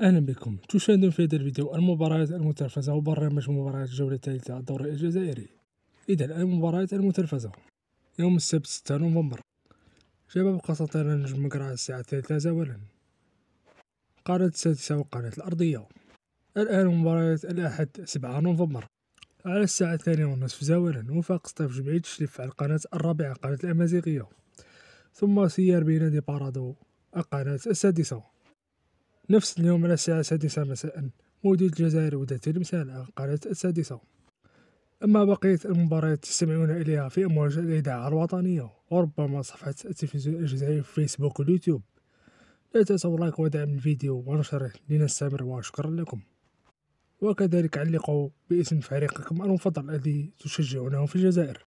اهلا بكم تشاهدون في هذا الفيديو المباريات المتلفزة وبرنامج مباريات الجولة الثالثة الدوري الجزائري اذا المباريات المتلفزة يوم السبت 6 نوفمبر شباب قسطينة نجم مقرعة الساعة الثالثة زوالا قناة السادسة والقناة الأرضية الآن مباريات الأحد 7 نوفمبر على الساعة الثانية والنصف زوالا وفاق سطيف جمعية تشريف على القناة الرابعة قناة الأمازيغية ثم سيار بنادي بارادو القناة السادسة نفس اليوم على الساعة السادسة مساء موجود الجزائر ودات التلمسان على القناة السادسة أما بقية المباريات تستمعون إليها في أمواج الإذاعة الوطنية وربما صفحة التلفزيون الجزائري في فيسبوك واليوتيوب لا تنسوا لايك ودعم الفيديو ونشره لنستمر وشكرا لكم وكذلك علقوا باسم فريقكم المفضل الذي تشجعونه في الجزائر